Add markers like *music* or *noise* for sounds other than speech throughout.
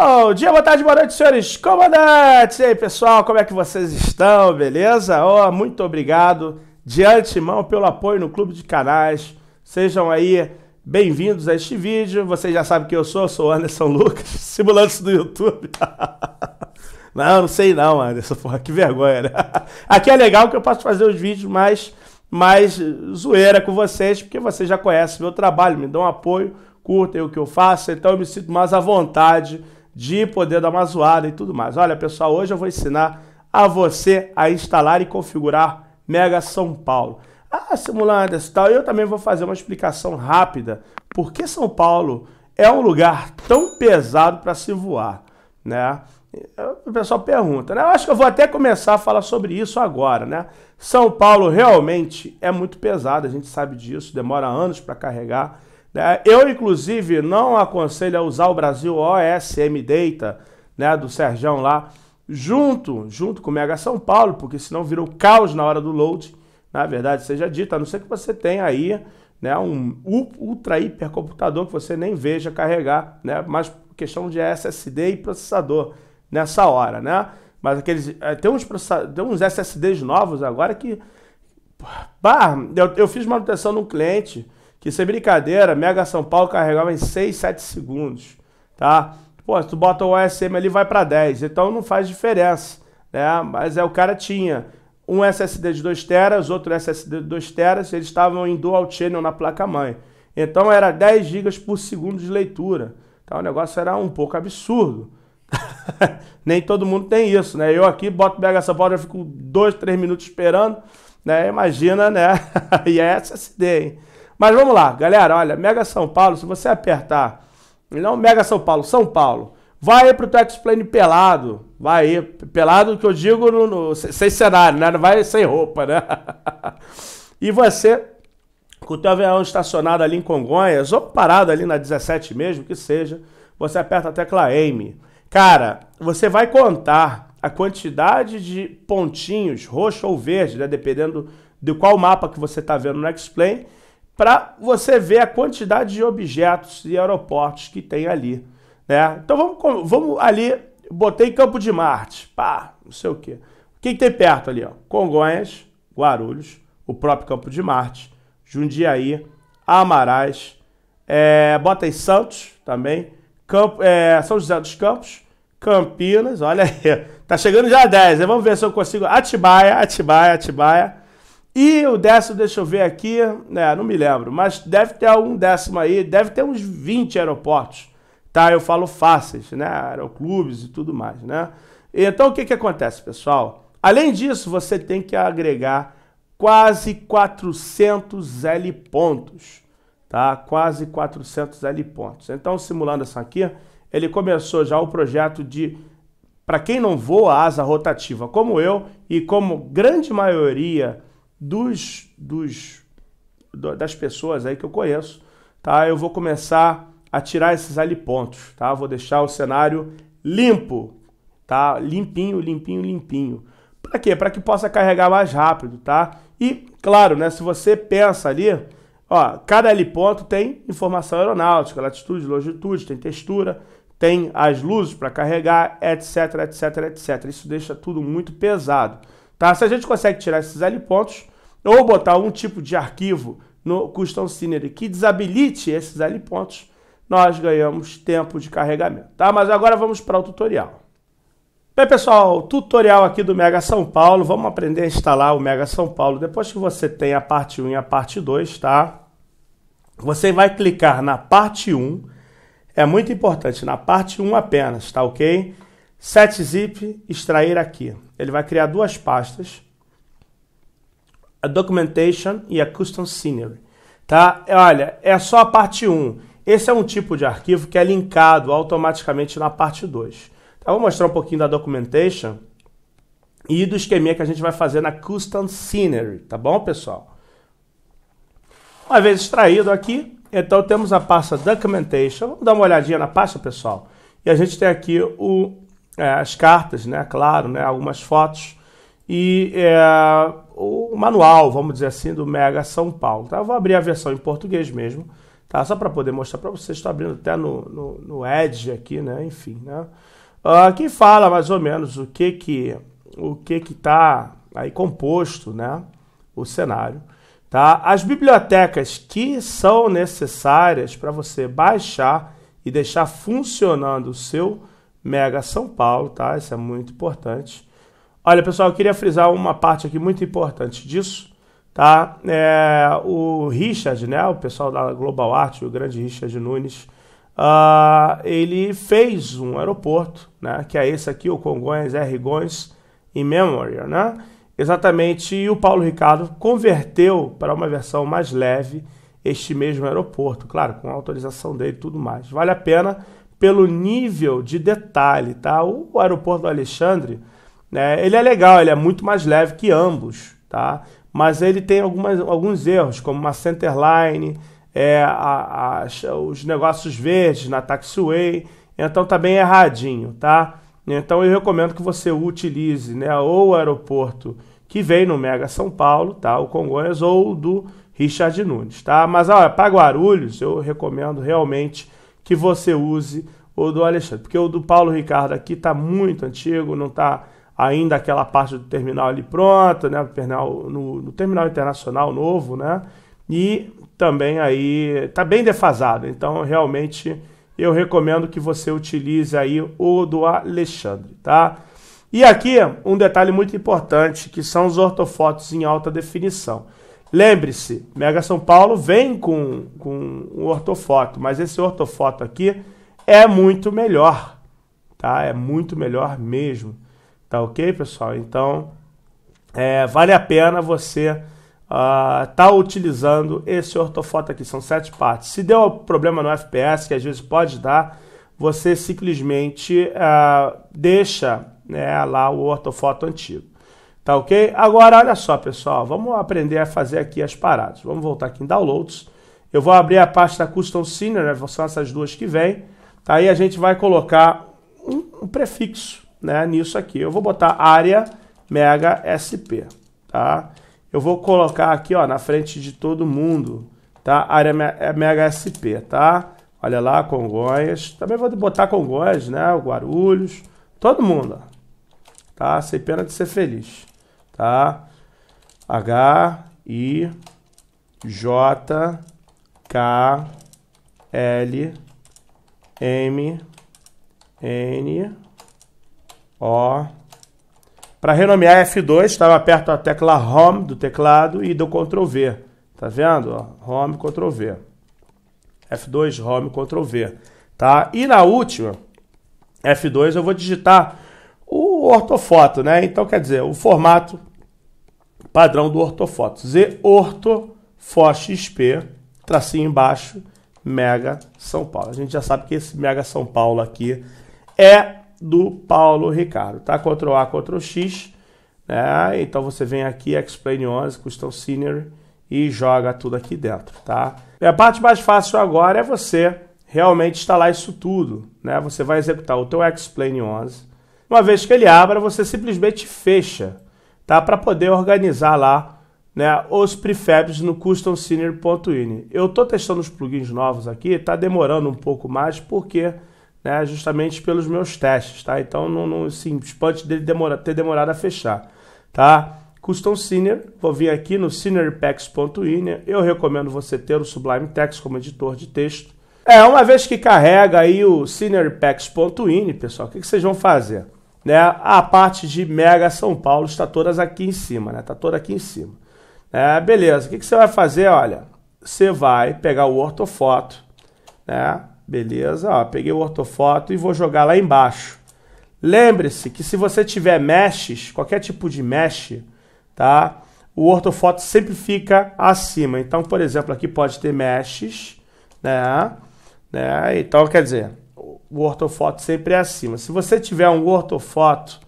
Bom dia, boa tarde, boa noite, senhores comandantes! E aí, pessoal, como é que vocês estão? Beleza? Oh, muito obrigado de antemão pelo apoio no Clube de Canais. Sejam aí bem-vindos a este vídeo. Vocês já sabem quem eu sou, eu sou Anderson Lucas, *laughs* simulante do YouTube. *laughs* Não, não sei não, Anderson, porra, que vergonha, né? *laughs* Aqui é legal que eu posso fazer os vídeos mais, mais zoeira com vocês, porque vocês já conhecem meu trabalho, me dão apoio, curtem o que eu faço, então eu me sinto mais à vontade de poder dar uma zoada e tudo mais. Olha, pessoal, hoje eu vou ensinar a você a instalar e configurar Mega São Paulo. Ah, simulando e tal, eu também vou fazer uma explicação rápida. Por que São Paulo é um lugar tão pesado para se voar, né? Eh, o pessoal pergunta, né? Eu acho que eu vou até começar a falar sobre isso agora, né? São Paulo realmente é muito pesado, a gente sabe disso, demora anos para carregar. Né? Eu, inclusive, não aconselho a usar o Brasil OSM Data, né, do Serjão lá, junto, junto com o Mega São Paulo, porque senão virou caos na hora do load, na verdade seja dita, a não ser que você tenha aí né, um ultra hipercomputador que você nem veja carregar, né, mas questão de SSD e processador nessa hora, né? Mas aqueles. Eh, tem uns, tem uns SSDs novos agora que. Bah, eu, eu fiz manutenção num cliente que sem brincadeira, Mega São Paulo carregava em 6, 7 segundos, tá? Pô, se tu bota o OSM ali, vai para 10, então não faz diferença, né? Mas é, o cara tinha um SSD de 2 teras, outro SSD de 2 teras, eles estavam em dual channel na placa-mãe. Então era 10 gigas por segundo de leitura. Então o negócio era um pouco absurdo. *laughs* Nem todo mundo tem isso, né? Eu aqui boto Mega São Paulo, eu fico 2, 3 minutos esperando, né? Imagina, né? *laughs* e é SSD, hein? Mas vamos lá, galera, olha, Mega São Paulo, se você apertar, não Mega São Paulo, São Paulo, vai aí pro Tax Plane pelado, vai aí, pelado que eu digo no, no, sem cenário, né, vai sem roupa, né? *laughs* e você, com o teu avião estacionado ali em Congonhas, ou parado ali na 17 mesmo, que seja, você aperta a tecla M. Cara, você vai contar a quantidade de pontinhos, roxo ou verde, né, dependendo de qual mapa que você está vendo no X-Plane, para você ver a quantidade de objetos e aeroportos que tem ali. Né? Então vamos, vamos ali, botei Campo de Marte, pá, não sei o quê. O que, tem perto ali? Ó? Congonhas, Guarulhos, o próprio Campo de Marte, Jundiaí, Amarais, é, bota aí Santos também, Campo, é, São José dos Campos, Campinas, olha aí, *laughs* tá chegando já 10, né? vamos ver se eu consigo, Atibaia, Atibaia, Atibaia, e o décimo, deixa eu ver aqui, né, não me lembro, mas deve ter algum décimo aí, deve ter uns 20 aeroportos, tá? Eu falo fáceis, né, aeroclubes e tudo mais, né? Então o que que acontece, pessoal? Além disso, você tem que agregar quase 400 L pontos, tá? Quase 400 L pontos. Então, simulando essa aqui, ele começou já o projeto de para quem não voa asa rotativa, como eu e como grande maioria dos, dos das pessoas aí que eu conheço, tá? Eu vou começar a tirar esses pontos tá? Vou deixar o cenário limpo, tá? Limpinho, limpinho, limpinho. Para quê? Para que possa carregar mais rápido, tá? E claro, né, se você pensa ali, ó, cada ponto tem informação aeronáutica, latitude, longitude, tem textura, tem as luzes para carregar, etc, etc, etc. Isso deixa tudo muito pesado. Tá? Se a gente consegue tirar esses L pontos ou botar um tipo de arquivo no custom scenery que desabilite esses L pontos, nós ganhamos tempo de carregamento. Tá? Mas agora vamos para o tutorial. Bem, pessoal, tutorial aqui do Mega São Paulo. Vamos aprender a instalar o Mega São Paulo. Depois que você tem a parte 1 e a parte 2, tá? Você vai clicar na parte 1. É muito importante, na parte 1 apenas, tá ok? setzip extrair aqui. Ele vai criar duas pastas, a documentation e a custom scenery, tá? É, olha, é só a parte 1. Esse é um tipo de arquivo que é linkado automaticamente na parte 2. Tá, vou mostrar um pouquinho da documentation e do esqueminha que a gente vai fazer na custom scenery, tá bom, pessoal? Uma vez extraído aqui, então temos a pasta documentation. Vamos dar uma olhadinha na pasta, pessoal. E a gente tem aqui o é, as cartas, né? Claro, né? Algumas fotos e é, o manual, vamos dizer assim, do Mega São Paulo. Tá? Eu vou abrir a versão em português mesmo, tá? Só para poder mostrar para vocês. Estou abrindo até no, no, no, Edge aqui, né? Enfim, né? Uh, ah, que fala mais ou menos o que que o que que está aí composto, né? O cenário. Tá? As bibliotecas que são necessárias para você baixar e deixar funcionando o seu Mega São Paulo, tá? Isso é muito importante. Olha, pessoal, eu queria frisar uma parte aqui muito importante disso, tá? É, o Richard, né? O pessoal da Global Art, o grande Richard Nunes, uh, ele fez um aeroporto, né? Que é esse aqui, o Congonhas R. Gomes in Memorial, né? Exatamente, e o Paulo Ricardo converteu para uma versão mais leve este mesmo aeroporto, claro, com autorização dele e tudo mais. Vale a pena pelo nível de detalhe, tá? O aeroporto do Alexandre, né, ele é legal, ele é muito mais leve que ambos, tá? Mas ele tem algumas, alguns erros, como uma centerline, é, a, a, os negócios verdes na taxiway, então tá bem erradinho, tá? Então eu recomendo que você utilize, né, ou o aeroporto que vem no Mega São Paulo, tá? O Congonhas ou do Richard Nunes, tá? Mas olha, é para Guarulhos eu recomendo realmente que você use o do Alexandre. Porque o do Paulo Ricardo aqui está muito antigo, não está ainda aquela parte do terminal ali pronta, né? No, no terminal internacional novo, né? E também aí está bem defasado. Então, realmente, eu recomendo que você utilize aí o do Alexandre, tá? E aqui um detalhe muito importante, que são os ortofotos em alta definição. Lembre-se, Mega São Paulo vem com, com um ortofoto, mas esse ortofoto aqui é muito melhor, tá? É muito melhor mesmo, tá ok, pessoal? Então, é, vale a pena você estar uh, tá utilizando esse ortofoto aqui, são sete partes. Se deu problema no FPS, que às vezes pode dar, você simplesmente uh, deixa né, lá o ortofoto antigo. Tá ok? Agora, olha só, pessoal. Vamos aprender a fazer aqui as paradas. Vamos voltar aqui em Downloads. Eu vou abrir a pasta Custom Scenery, né? são essas duas que vem. Tá? Aí a gente vai colocar um, um prefixo né, nisso aqui. Eu vou botar área mega SP, tá? Eu vou colocar aqui, ó, na frente de todo mundo, tá? Área é mega SP, tá? Olha lá, Congonhas. Também vou botar Congonhas, né? Guarulhos. Todo mundo, tá? Sem pena de ser feliz tá? H I J K L M N O para renomear F2, estava aperto a tecla Home do teclado e deu Ctrl V. Tá vendo? home Ctrl V. F2 Home Ctrl V, tá? E na última F2 eu vou digitar o ortofoto, né? Então quer dizer, o formato padrão do ortofoto. Z orto Foch XP, tracinho embaixo, Mega São Paulo. A gente já sabe que esse Mega São Paulo aqui é do Paulo Ricardo, tá? Ctrl A, Ctrl X, né? Então você vem aqui, Explain 11, Custom Scenery e joga tudo aqui dentro, tá? E a parte mais fácil agora é você realmente instalar isso tudo, né? Você vai executar o teu Explain 11. Uma vez que ele abra, você simplesmente fecha tá? Para poder organizar lá, né, os prefabs no customscenery.ini. Eu tô testando os plugins novos aqui, tá demorando um pouco mais porque, né, justamente pelos meus testes, tá? Então não, não sim, pode dele demora, ter demorado a fechar, tá? Custom Scenery, vou vir aqui no scenerypacks.ini. Eu recomendo você ter o Sublime Text como editor de texto. É, uma vez que carrega aí o scenerypacks.ini, pessoal, o que, que vocês vão fazer? Né? A parte de Mega São Paulo está todas aqui em cima, né? Está toda aqui em cima. É, beleza, o que, que você vai fazer? Olha, você vai pegar o ortofoto, né? Beleza, ó, peguei o ortofoto e vou jogar lá embaixo. Lembre-se que se você tiver meshes, qualquer tipo de mesh, tá? O ortofoto sempre fica acima. Então, por exemplo, aqui pode ter meshes, né? né? Então, quer dizer, o ortofoto sempre é acima. Se você tiver um ortofoto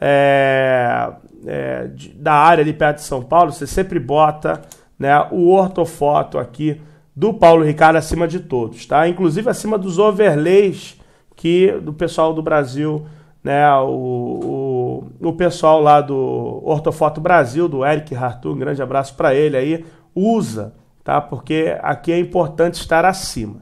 é, é, de, da área ali perto de São Paulo, você sempre bota né, o ortofoto aqui do Paulo Ricardo acima de todos, tá? Inclusive acima dos overlays que do pessoal do Brasil, né? O, o, o pessoal lá do Ortofoto Brasil, do Eric Hartung, um grande abraço para ele aí, usa, tá? Porque aqui é importante estar acima.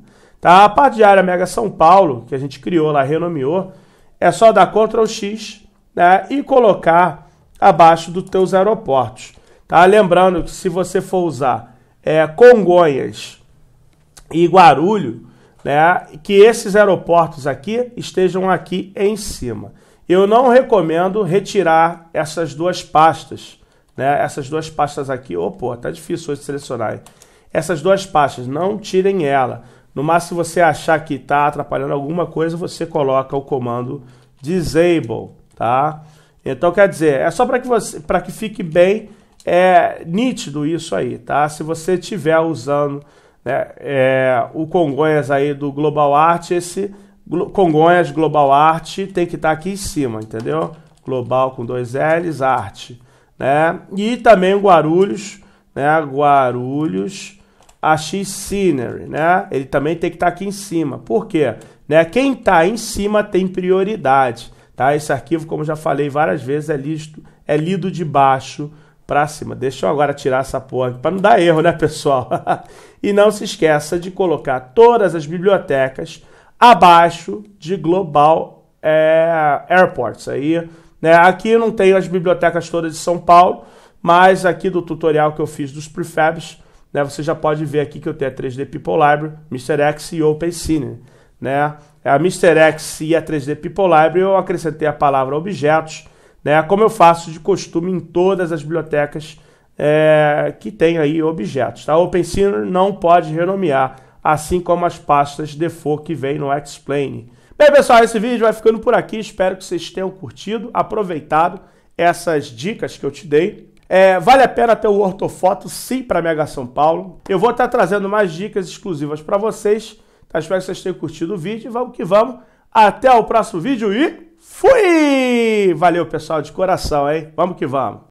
Tá? A parte de área Mega São Paulo, que a gente criou lá, renomeou, é só dar Ctrl X né, e colocar abaixo dos teus aeroportos. Tá? Lembrando que se você for usar é, Congonhas e Guarulhos, né, que esses aeroportos aqui estejam aqui em cima. Eu não recomendo retirar essas duas pastas, né? Essas duas pastas aqui, oh, pô, tá difícil hoje selecionar. Essas duas pastas, não tirem ela. No máximo, se você achar que está atrapalhando alguma coisa, você coloca o comando disable, tá? Então, quer dizer, é só para que, você, que fique bem é, nítido isso aí, tá? Se você estiver usando né, é, o Congonhas aí do Global Art, esse Congonhas Global Art tem que estar tá aqui em cima, entendeu? Global com dois L's, arte, né? E também o Guarulhos, né? Guarulhos a X Scenery, né? Ele também tem que estar tá aqui em cima. Por quê? Né? Quem está em cima tem prioridade, tá? Esse arquivo, como já falei várias vezes, é lido, é lido de baixo para cima. Deixa eu agora tirar essa porra para não dar erro, né, pessoal? *laughs* e não se esqueça de colocar todas as bibliotecas abaixo de Global é, Airports. Aí, né? Aqui eu não tenho as bibliotecas todas de São Paulo, mas aqui do tutorial que eu fiz dos prefabs, né, você já pode ver aqui que eu tenho a 3D People Library, Mr. X e OpenCine. Né? É, a Mr. X e a 3D People Library eu acrescentei a palavra objetos, né, como eu faço de costume em todas as bibliotecas é, que tem aí objetos. Tá? A OpenCine não pode renomear, assim como as pastas default que vem no Explain. Bem, pessoal, esse vídeo vai ficando por aqui. Espero que vocês tenham curtido, aproveitado essas dicas que eu te dei. É, vale a pena ter o ortofoto, sim, para Mega São Paulo. Eu vou estar trazendo mais dicas exclusivas para vocês. Tá? Espero que vocês tenham curtido o vídeo. Vamos que vamos. Até o próximo vídeo e fui! Valeu, pessoal, de coração, hein? Vamos que vamos.